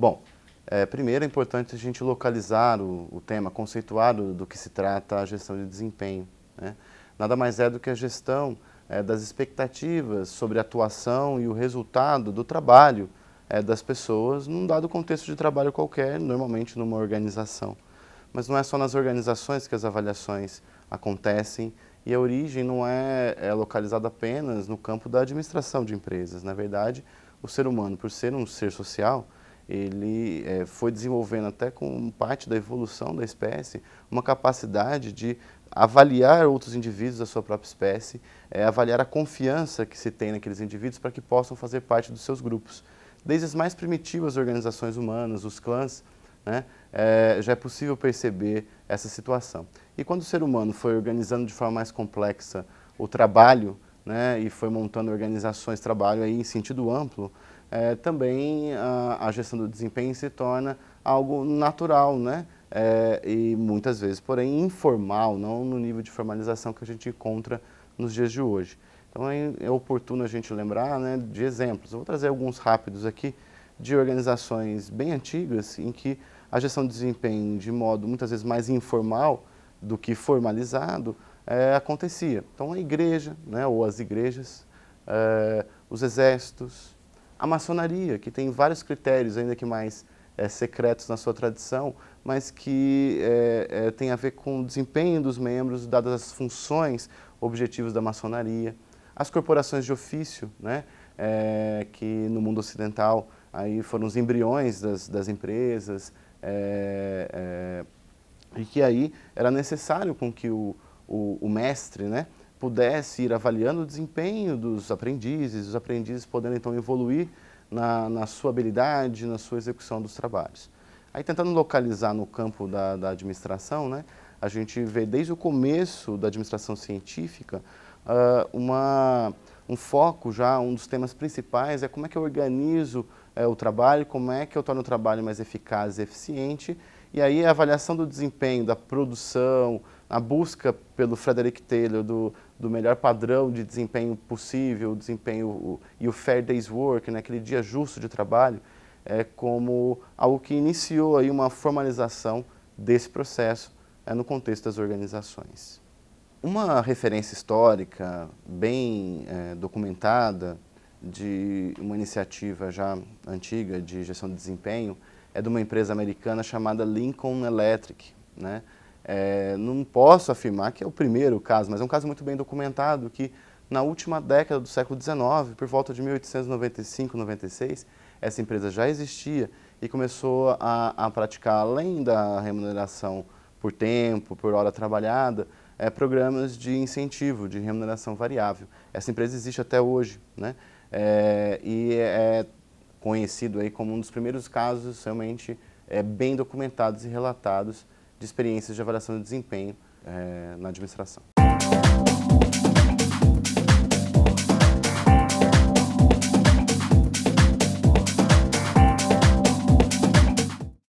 Bom, é, primeiro é importante a gente localizar o, o tema, conceituar do, do, que se trata a gestão de desempenho. Né? Nada mais é do que a gestão é, das expectativas sobre a atuação e o resultado do trabalho é, das pessoas num dado contexto de trabalho qualquer, normalmente numa organização. Mas não é só nas organizações que as avaliações acontecem e a origem não é, é localizada apenas no campo da administração de empresas. Na verdade, o ser humano, por ser um ser social, ele é, foi desenvolvendo até com parte da evolução da espécie uma capacidade de avaliar outros indivíduos da sua própria espécie, é, avaliar a confiança que se tem naqueles indivíduos para que possam fazer parte dos seus grupos. Desde as mais primitivas organizações humanas, os clãs, né, é, já é possível perceber essa situação. E quando o ser humano foi organizando de forma mais complexa o trabalho né, e foi montando organizações, trabalho aí em sentido amplo, é, também a, a, gestão do desempenho se torna algo natural, né? É, e muitas vezes, porém, informal, não no nível de formalização que a gente encontra nos dias de hoje. Então é, é oportuno a gente lembrar né, de exemplos. Eu vou trazer alguns rápidos aqui de organizações bem antigas em que a gestão do desempenho de modo muitas vezes mais informal do que formalizado é, acontecia. Então a igreja, né, ou as igrejas, é, os exércitos, a maçonaria, que tem vários critérios, ainda que mais é, secretos na sua tradição, mas que é, é, tem a ver com o desempenho dos membros, dadas as funções, objetivos da maçonaria. As corporações de ofício, né, é, que no mundo ocidental aí foram os embriões das, das empresas, e que aí era necessário com que o, o, o mestre, né, pudesse ir avaliando o desempenho dos aprendizes, os aprendizes podendo então evoluir na, na sua habilidade, na sua execução dos trabalhos. Aí tentando localizar no campo da, da administração, né, a gente vê desde o começo da administração científica uh, uma, um foco já, um dos temas principais é como é que eu organizo eh, o trabalho, como é que eu torno o trabalho mais eficaz e eficiente, e aí a avaliação do desempenho, da produção, a busca pelo Frederick Taylor do, do melhor padrão de desempenho possível, o desempenho o, e o fair day's work, né, aquele dia justo de trabalho, é como algo que iniciou aí uma formalização desse processo é, no contexto das organizações. Uma referência histórica bem é, documentada de uma iniciativa já antiga de gestão de desempenho é de uma empresa americana chamada Lincoln Electric, né? É, não posso afirmar que é o primeiro caso, mas é um caso muito bem documentado que na última década do século XIX, por volta de 1895, 96, essa empresa já existia e começou a, a praticar, além da remuneração por tempo, por hora trabalhada, é, programas de incentivo, de remuneração variável. Essa empresa existe até hoje, né? Eh, é, e é conhecido aí como um dos primeiros casos realmente é, bem documentados e relatados de experiências de avaliação de desempenho é, na administração.